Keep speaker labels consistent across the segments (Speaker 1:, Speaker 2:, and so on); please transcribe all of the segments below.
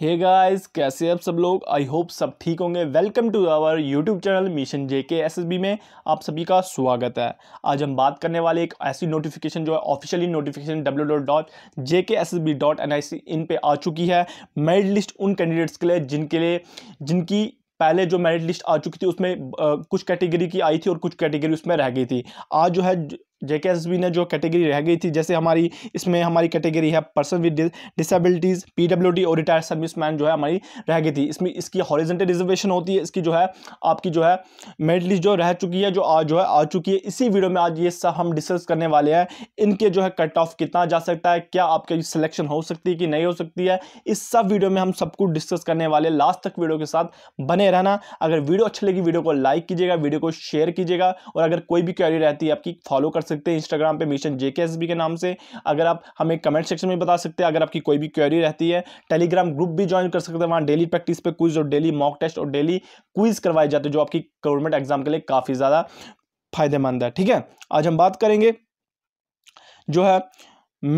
Speaker 1: hey guys कैसे आप सब लोग आई होप सब ठीक होंगे welcome to our YouTube channel mission J K S में आप सभी का स्वागत है आज हम बात करने वाले एक ऐसी नोटिफिकेशन जो है officially notification W dot dot J K S B dot N I C in पर आ चुकी है मेरिट लिस्ट उन कैंडिडेट्स के लिए जिनके लिए जिनकी पहले जो मेरिट लिस्ट आ चुकी थी उसमें आ, कुछ कैटेगरी की आई थी और कुछ कैटेगरी उसमें रह गई थी आज जो है जेके ने जो कैटेगरी रह गई थी जैसे हमारी इसमें हमारी कैटेगरी है पर्सन विद डिसेबिलिटीज़ पीडब्ल्यूडी और रिटायर्ड सर्विसमैन जो है हमारी रह गई थी इसमें इसकी हॉरिजेंटल रिजर्वेशन होती है इसकी जो है आपकी जो है मेरिट लिस्ट जो रह चुकी है जो आज जो है आ चुकी है इसी वीडियो में आज ये सब हम डिस्कस करने वाले हैं इनके जो है कट ऑफ कितना जा सकता है क्या आपके सिलेक्शन हो सकती है कि नहीं हो सकती है इस सब वीडियो में हम सब कुछ डिस्कस करने वाले लास्ट तक वीडियो के साथ बने रहना अगर वीडियो अच्छी लगी वीडियो को लाइक कीजिएगा वीडियो को शेयर कीजिएगा और अगर कोई भी क्वेरी रहती है आपकी फॉलो कर सकते हैं इंस्टाग्राम पे मिशन जे के नाम से अगर आप हमें कमेंट सेक्शन में बता सकते हैं अगर आपकी कोई भी क्वेरी रहती है टेलीग्राम ग्रुप भी ज्वाइन कर सकते हैं वहाँ डेली प्रैक्टिस पे क्विज और डेली मॉक टेस्ट और डेली क्विज करवाए जाते हैं जो आपकी गवर्नमेंट एग्जाम के लिए काफ़ी ज़्यादा फायदेमंद है ठीक है आज हम बात करेंगे जो है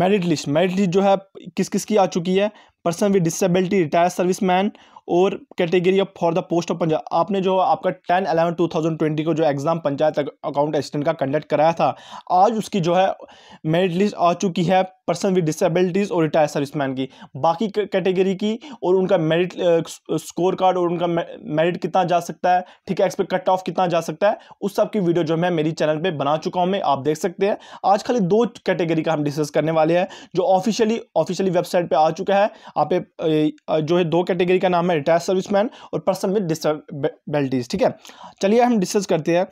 Speaker 1: मेरिट लिस्ट मेरिट लिस्ट जो है किस किस की आ चुकी है person with disability retired man और category of for the post of panchayat आपने जो आपका ten eleven two thousand twenty को जो एग्ज़ाम पंचायत अकाउंट असिस्टेंट का कंडक्ट कराया था आज उसकी जो है मेरिट लिस्ट आ चुकी है पर्सन विद डिसेबिलिटीज़ और रिटायर मैन की बाकी कैटेगरी की और उनका मेरिट स्कोर कार्ड और उनका मेरिट कितना जा सकता है ठीक है एक्सपेक्ट कट ऑफ कितना जा सकता है उस सब की वीडियो जो मैं मेरी चैनल पे बना चुका हूँ मैं आप देख सकते हैं आज खाली दो कैटेगरी का हम डिस्कस करने वाले हैं जो ऑफिशियली ऑफिशियली वेबसाइट पे आ चुका है आप जो है दो कैटेगरी का नाम है रिटायर्ड सर्विसमैन और पर्सन विद डिसबिलिटीज ठीक है चलिए हम डिस्कस करते हैं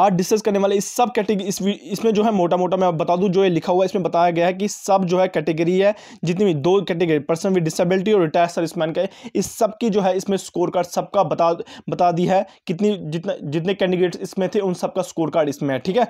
Speaker 1: आज डिस्कस करने वाले इस सब कैटेगरी इस इसमें जो है मोटा मोटा मैं बता दूं जो ये लिखा हुआ है इसमें बताया गया है कि सब जो है कैटेगरी है जितनी भी दो कैटेगरी पर्सन विद डिसेबिलिटी और सर्विस सर्विसमैन का इस सब की जो है इसमें स्कोर कार्ड सबका बता बता दी है कितनी जितना जितने कैंडिडेट्स इसमें थे उन सबका स्कोर कार्ड इसमें है ठीक है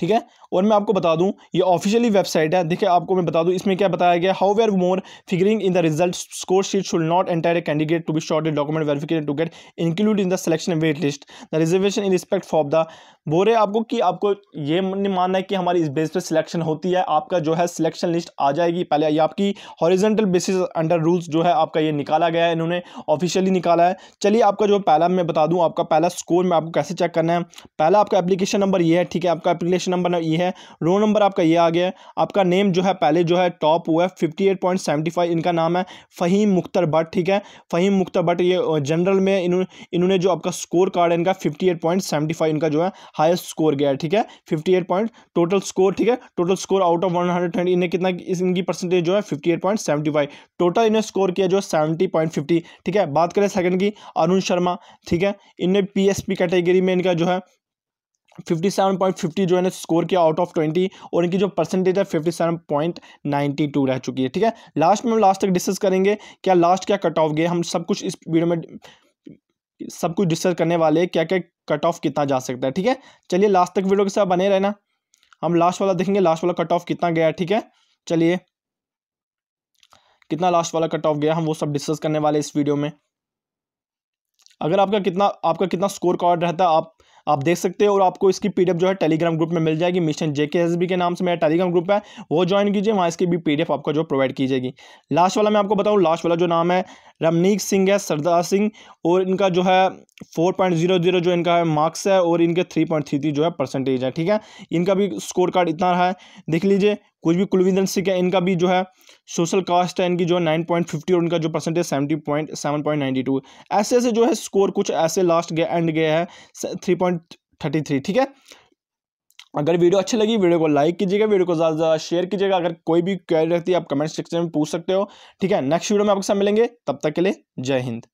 Speaker 1: ठीक है और मैं आपको बता दूं ये ऑफिशियली वेबसाइट है देखिए आपको मैं बता दूं इसमें क्या बताया गया however more figuring in the result score sheet should not entire a candidate to be short document verification to get include in the selection wait list the reservation in respect for the bore आपको कि आपको ये मानना है कि हमारी इस base पे सिलेक्शन होती है आपका जो है सिलेक्शन लिस्ट आ जाएगी पहले ये आपकी हॉरिजेंटल बेसिस अंडर रूल्स जो है आपका ये निकाला गया है इन्होंने ऑफिशियली निकाला है चलिए आपका जो पहला मैं बता दूँ आपका पहला स्कोर में आपको कैसे चेक करना है पहला आपका एप्लीकेशन नंबर ये है ठीक है आपका एप्लीकेशन नंबर ये है रो नंबर आपका ये आ गया है आपका नेम जो है पहले जो है टॉप हुआ है फिफ्टी इनका नाम है फ़हीम मुख्तर भट्ट ठीक है फ़हीम मुख्तर भट्ट ये जनरल में इन्होंने जो आपका स्कोर कार्ड है इनका फिफ्टी इनका जो है हाईएस्ट स्कोर गया ठीक है fifty eight point total score ठीक है total score out of one hundred twenty इन्हें कितना इनकी परसेंटेज जो है fifty eight point seventy five total इन्हें स्कोर किया जो है सेवेंटी पॉइंट फिफ्टी ठीक है बात करें सेकंड की अरुण शर्मा ठीक है इनने पी कैटेगरी में इनका जो है 57.50 जो है ना स्कोर किया आउट ऑफ 20 और इनकी जो परसेंटेज है 57.92 रह चुकी है ठीक है लास्ट में हम लास्ट तक डिस्कस करेंगे क्या लास्ट क्या कट ऑफ गए हम सब कुछ इस वीडियो में सब कुछ डिस्कस करने वाले क्या क्या कट ऑफ कितना जा सकता है ठीक है चलिए लास्ट तक वीडियो के साथ बने रहना हम लास्ट वाला देखेंगे लास्ट वाला कट ऑफ कितना गया ठीक है चलिए कितना लास्ट वाला कट ऑफ गया हम वो सब डिस्कस करने वाले इस वीडियो में अगर आपका कितना आपका कितना स्कोर कार्ड रहता है आप आप देख सकते हो और आपको इसकी पीडीएफ जो है टेलीग्राम ग्रुप में मिल जाएगी मिशन जेकेएसबी के नाम से मेरा टेलीग्राम ग्रुप है वो ज्वाइन कीजिए वहाँ इसकी भी पीडीएफ आपको जो प्रोवाइड की जाएगी लास्ट वाला मैं आपको बताऊँ लास्ट वाला जो नाम है रमनीक सिंह है सरदार सिंह और इनका जो है फोर पॉइंट जीरो जीरो जो इनका है मार्क्स है और इनके थ्री पॉइंट थ्री थ्री जो है परसेंटेज है ठीक है इनका भी स्कोर कार्ड इतना रहा है देख लीजिए कुछ भी कुलविंदर सिंह है इनका भी जो है सोशल कास्ट है इनकी जो है नाइन पॉइंट फिफ्टी और इनका जो percentage seventy point seven point ninety two ऐसे ऐसे जो है स्कोर कुछ ऐसे लास्ट गया एंड गया है थ्री पॉइंट थर्टी थ्री ठीक है अगर वीडियो अच्छी लगी वीडियो को लाइक कीजिएगा वीडियो को ज़्यादा से ज़्यादा शेयर कीजिएगा अगर कोई भी क्वेरी रहती है आप कमेंट सेक्शन में पूछ सकते हो ठीक है नेक्स्ट वीडियो में आपके साथ मिलेंगे तब तक के लिए जय हिंद